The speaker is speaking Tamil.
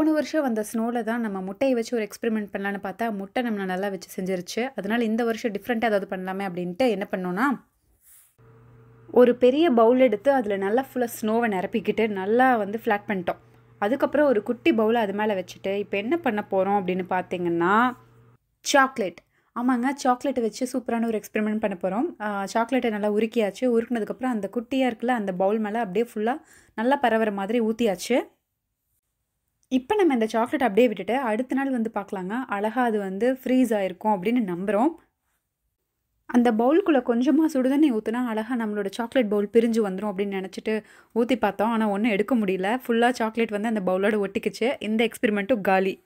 போன வருஷம் வந்த ஸ்னோவில் தான் நம்ம முட்டையை வச்சு ஒரு எக்ஸ்பெரிமெண்ட் பண்ணலான்னு பார்த்தா முட்டை நம்மளை நல்லா வச்சு செஞ்சிருச்சு அதனால் இந்த வருஷம் டிஃப்ரெண்ட்டாக ஏதாவது பண்ணலாமே அப்படின்ட்டு என்ன பண்ணோன்னா ஒரு பெரிய பவுல் எடுத்து அதில் நல்லா ஃபுல்லாக ஸ்னோவை நிரப்பிக்கிட்டு நல்லா வந்து ஃப்ளாட் பண்ணிட்டோம் அதுக்கப்புறம் ஒரு குட்டி பவுலை அது மேலே வச்சுட்டு இப்போ என்ன பண்ண போகிறோம் அப்படின்னு பார்த்தீங்கன்னா சாக்லேட் ஆமாங்க சாக்லேட்டை வச்சு சூப்பரான ஒரு எக்ஸ்பெரிமெண்ட் பண்ண போகிறோம் சாக்லேட்டை நல்லா உருக்கியாச்சு உருக்குனதுக்கப்புறம் அந்த குட்டியாக இருக்குல்ல அந்த பவுல் மேலே அப்படியே ஃபுல்லாக நல்லா பரவுற மாதிரி ஊற்றியாச்சு இப்போ நம்ம இந்த சாக்லேட் அப்படியே விட்டுட்டு அடுத்த நாள் வந்து பார்க்கலாங்க அழகாக அது வந்து ஃப்ரீஸ் ஆகிருக்கும் அப்படின்னு நம்புகிறோம் அந்த பவுலுக்குள்ளே கொஞ்சமாக சுடுதண்ணி ஊற்றுனா அழகாக நம்மளோட சாக்லேட் பவுல் பிரிஞ்சு வந்துடும் அப்படின்னு நினச்சிட்டு ஊற்றி பார்த்தோம் ஆனால் ஒன்றும் எடுக்க முடியல ஃபுல்லாக சாக்லேட் வந்து அந்த பவுலோட ஒட்டிக்கிச்சு இந்த எக்ஸ்பெரிமெண்ட்டும் காலி